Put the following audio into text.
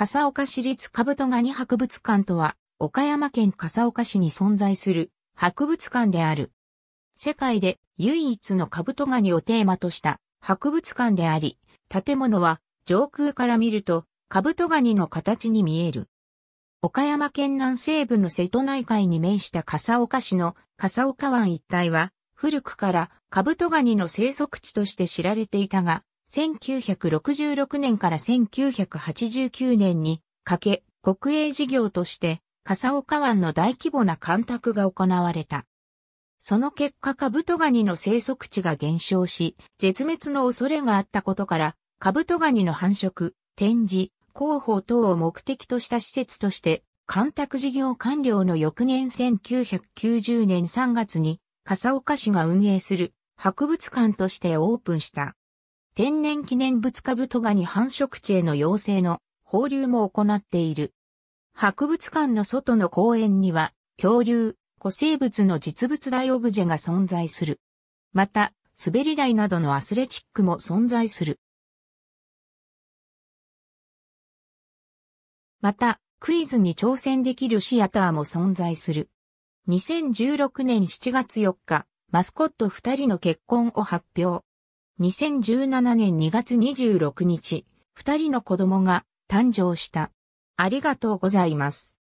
笠岡市立兜ガニ博物館とは、岡山県笠岡市に存在する博物館である。世界で唯一の兜ガニをテーマとした博物館であり、建物は上空から見ると兜ガニの形に見える。岡山県南西部の瀬戸内海に面した笠岡市の笠岡湾一帯は、古くからカブトガニの生息地として知られていたが、1966年から1989年にかけ国営事業として笠岡湾の大規模な干拓が行われた。その結果カブトガニの生息地が減少し、絶滅の恐れがあったことから、カブトガニの繁殖、展示、広報等を目的とした施設として、干拓事業完了の翌年1990年3月に、笠岡市が運営する博物館としてオープンした。天然記念物カブトガニ繁殖地への要請の放流も行っている。博物館の外の公園には、恐竜、古生物の実物大オブジェが存在する。また、滑り台などのアスレチックも存在する。また、クイズに挑戦できるシアターも存在する。2016年7月4日、マスコット2人の結婚を発表。2017年2月26日、二人の子供が誕生した。ありがとうございます。